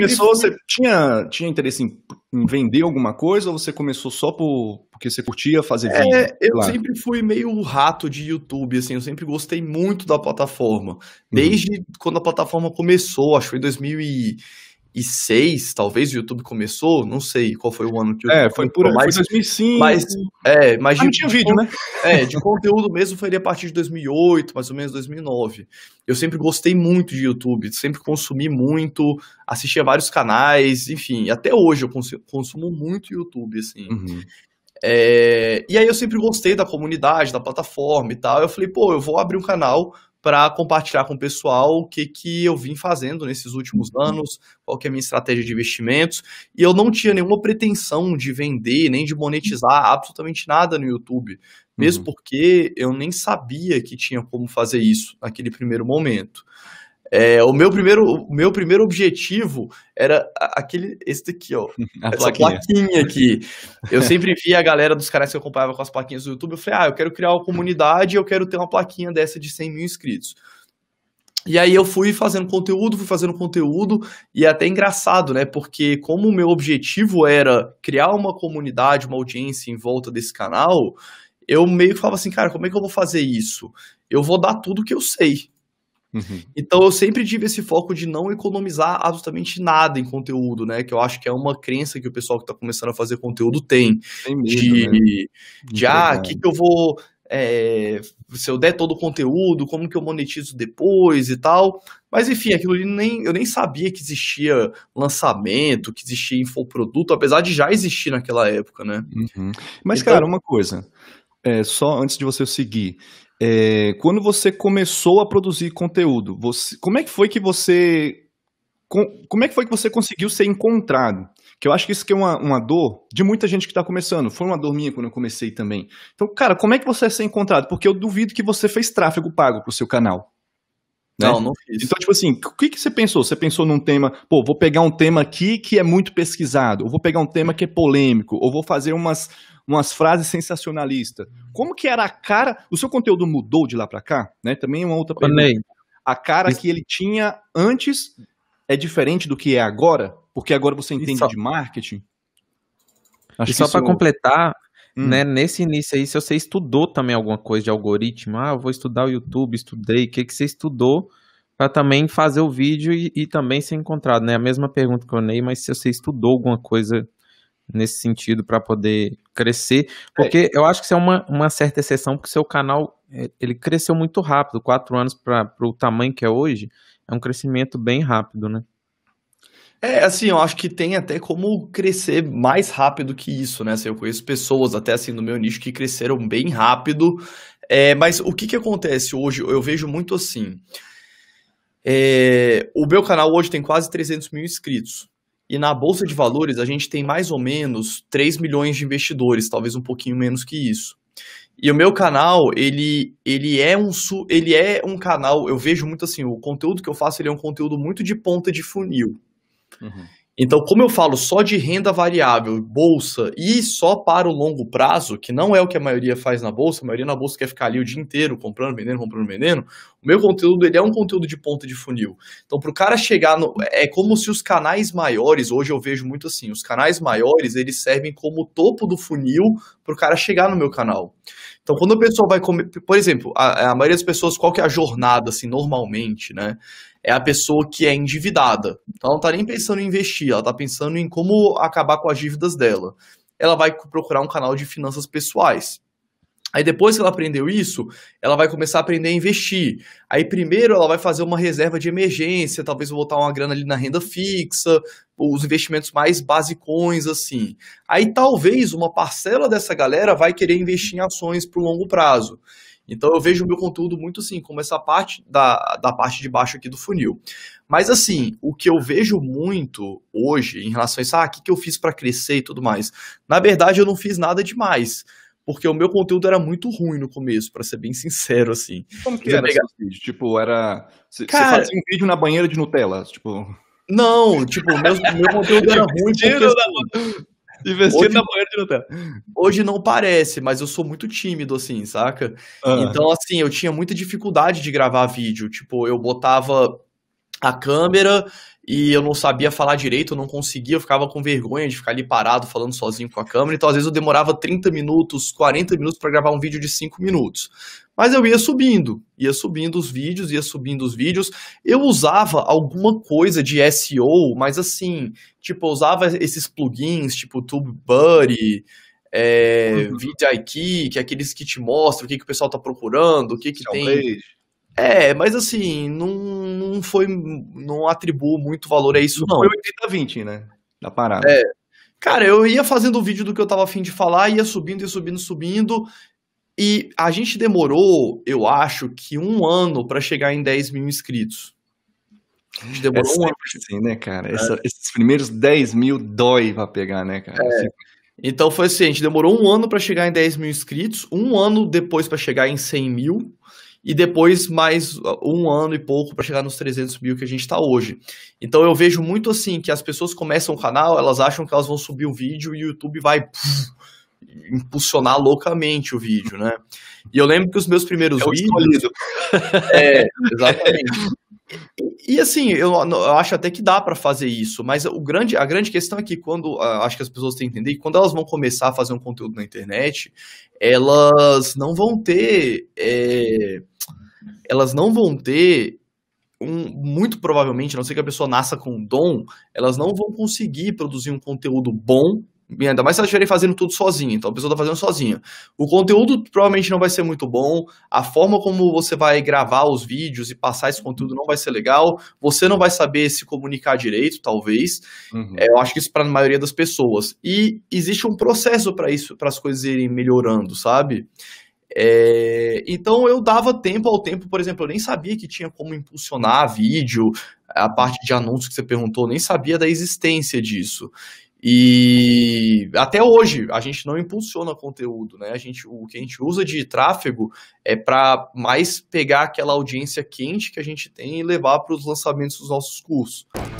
começou, você tinha, tinha interesse em, em, vender alguma coisa ou você começou só por, porque você curtia fazer é, vídeo? É, eu lá. sempre fui meio rato de YouTube, assim, eu sempre gostei muito da plataforma. Desde uhum. quando a plataforma começou, acho que foi em 2000 e 2006, talvez o YouTube começou, não sei qual foi o ano que o É, foi por mais, foi 2005. Mas é, mas ah, não tinha vídeo, né? É, de conteúdo mesmo foi a partir de 2008, mais ou menos 2009. Eu sempre gostei muito de YouTube, sempre consumi muito, assistia vários canais, enfim, até hoje eu consumo, consumo muito YouTube assim. Uhum. É, e aí eu sempre gostei da comunidade, da plataforma e tal. Eu falei, pô, eu vou abrir um canal para compartilhar com o pessoal o que, que eu vim fazendo nesses últimos uhum. anos, qual que é a minha estratégia de investimentos. E eu não tinha nenhuma pretensão de vender nem de monetizar absolutamente nada no YouTube, mesmo uhum. porque eu nem sabia que tinha como fazer isso naquele primeiro momento. É, o meu primeiro, o meu primeiro objetivo era aquele, esse daqui, ó. A essa plaquinha. plaquinha. aqui. Eu sempre via a galera dos caras que eu acompanhava com as plaquinhas do YouTube. Eu falei, ah, eu quero criar uma comunidade, eu quero ter uma plaquinha dessa de 100 mil inscritos. E aí eu fui fazendo conteúdo, fui fazendo conteúdo, e é até engraçado, né? Porque como o meu objetivo era criar uma comunidade, uma audiência em volta desse canal, eu meio que falava assim, cara, como é que eu vou fazer isso? Eu vou dar tudo que eu sei. Uhum. Então eu sempre tive esse foco de não economizar absolutamente nada em conteúdo, né? Que eu acho que é uma crença que o pessoal que está começando a fazer conteúdo tem. tem medo, de, né? de ah, o que, que eu vou. É, se eu der todo o conteúdo, como que eu monetizo depois e tal. Mas enfim, aquilo ali nem, eu nem sabia que existia lançamento, que existia infoproduto, apesar de já existir naquela época, né? Uhum. Mas, então, cara, uma coisa. É, só antes de você seguir, é, quando você começou a produzir conteúdo, você, como é que foi que você com, como é que foi que você conseguiu ser encontrado? Que eu acho que isso que é uma, uma dor de muita gente que está começando. Foi uma dor minha quando eu comecei também. Então, cara, como é que você é ser encontrado? Porque eu duvido que você fez tráfego pago para o seu canal. Né? Não, não fiz. Então, tipo assim, o que, que você pensou? Você pensou num tema, pô, vou pegar um tema aqui que é muito pesquisado, ou vou pegar um tema que é polêmico, ou vou fazer umas, umas frases sensacionalistas. Como que era a cara? O seu conteúdo mudou de lá para cá, né? Também é uma outra pergunta. A cara que ele tinha antes é diferente do que é agora, porque agora você entende só... de marketing. Acho e só para é completar, Hum. Né? Nesse início aí, se você estudou também alguma coisa de algoritmo, ah, eu vou estudar o YouTube, estudei, o que, que você estudou para também fazer o vídeo e, e, também ser encontrado, né? A mesma pergunta que eu Ney, mas se você estudou alguma coisa nesse sentido para poder crescer, é. porque é. eu acho que isso é uma, uma certa exceção, porque seu canal é, ele cresceu muito rápido, quatro anos para o tamanho que é hoje, é um crescimento bem rápido, né? É, assim, eu acho que tem até como crescer mais rápido que isso, né? Assim, eu conheço pessoas até assim no meu nicho que cresceram bem rápido, é, mas o que que acontece hoje? Eu vejo muito assim, é, o meu canal hoje tem quase 300 mil inscritos. E na bolsa de valores, a gente tem mais ou menos 3 milhões de investidores, talvez um pouquinho menos que isso. E o meu canal, ele, ele, é um, ele é um canal, eu vejo muito assim, o conteúdo que eu faço ele é um conteúdo muito de ponta de funil. Uhum. Então, como eu falo só de renda variável, bolsa e só para o longo prazo, que não é o que a maioria faz na bolsa, a maioria na bolsa quer ficar ali o dia inteiro comprando, vendendo, comprando, vendendo, o meu conteúdo, ele é um conteúdo de ponta de funil. Então, para o cara chegar no... É como se os canais maiores, hoje eu vejo muito assim, os canais maiores, eles servem como topo do funil para o cara chegar no meu canal. Então, quando a pessoa vai comer... Por exemplo, a, a maioria das pessoas, qual que é a jornada, assim, normalmente, né? é a pessoa que é endividada. Então ela não está nem pensando em investir, ela está pensando em como acabar com as dívidas dela. Ela vai procurar um canal de finanças pessoais. Aí depois que ela aprendeu isso, ela vai começar a aprender a investir. Aí primeiro ela vai fazer uma reserva de emergência, talvez botar uma grana ali na renda fixa, os investimentos mais basicões assim. Aí talvez uma parcela dessa galera vai querer investir em ações para o longo prazo. Então eu vejo o meu conteúdo muito assim, como essa parte da, da parte de baixo aqui do funil. Mas assim, o que eu vejo muito hoje em relação a isso, ah, o que, que eu fiz para crescer e tudo mais? Na verdade, eu não fiz nada demais porque o meu conteúdo era muito ruim no começo, para ser bem sincero, assim. Como que é era pegar... vídeo? Tipo, era... Você fazia um vídeo na banheira de Nutella, tipo... Não, tipo, meu, meu conteúdo era ruim porque... Assim, Investindo na banheira de Nutella. Hoje não parece, mas eu sou muito tímido, assim, saca? Ah. Então, assim, eu tinha muita dificuldade de gravar vídeo. Tipo, eu botava a câmera e eu não sabia falar direito, eu não conseguia, eu ficava com vergonha de ficar ali parado falando sozinho com a câmera, então às vezes eu demorava 30 minutos, 40 minutos para gravar um vídeo de 5 minutos. Mas eu ia subindo, ia subindo os vídeos, ia subindo os vídeos. Eu usava alguma coisa de SEO, mas assim, tipo, eu usava esses plugins, tipo TubeBuddy, é, uhum. VidIQ, que é aqueles que te mostram o que, que o pessoal tá procurando, o que que tem. É, mas assim, não foi. Não atribuo muito valor a isso, não. Foi 80-20, né? Da parada. É. Cara, eu ia fazendo o vídeo do que eu tava afim de falar, ia subindo, e subindo, subindo. E a gente demorou, eu acho, que um ano para chegar em 10 mil inscritos. A gente demorou é um ano. Assim, né, cara? É. Essa, esses primeiros 10 mil dói pra pegar, né, cara? É. Assim. Então foi assim, a gente demorou um ano para chegar em 10 mil inscritos, um ano depois para chegar em 100 mil e depois mais um ano e pouco para chegar nos 300 mil que a gente está hoje. Então eu vejo muito assim que as pessoas começam o canal, elas acham que elas vão subir o vídeo e o YouTube vai puf, impulsionar loucamente o vídeo, né? E eu lembro que os meus primeiros é vídeos. é, exatamente. E assim, eu, eu, acho até que dá para fazer isso, mas o grande, a grande questão é que quando, acho que as pessoas têm que entender, que quando elas vão começar a fazer um conteúdo na internet, elas não vão ter, é, elas não vão ter um, muito provavelmente, a não ser que a pessoa nasça com um dom, elas não vão conseguir produzir um conteúdo bom ainda mais se elas estiverem fazendo tudo sozinha, então a pessoa está fazendo sozinha. O conteúdo provavelmente não vai ser muito bom, a forma como você vai gravar os vídeos e passar esse conteúdo não vai ser legal, você não vai saber se comunicar direito, talvez. Uhum. É, eu acho que isso para a maioria das pessoas. E existe um processo para isso, para as coisas irem melhorando, sabe? É, então eu dava tempo ao tempo, por exemplo, eu nem sabia que tinha como impulsionar vídeo, a parte de anúncios que você perguntou, nem sabia da existência disso. E até hoje a gente não impulsiona conteúdo, né? A gente, o que a gente usa de tráfego é para mais pegar aquela audiência quente que a gente tem e levar para os lançamentos dos nossos cursos.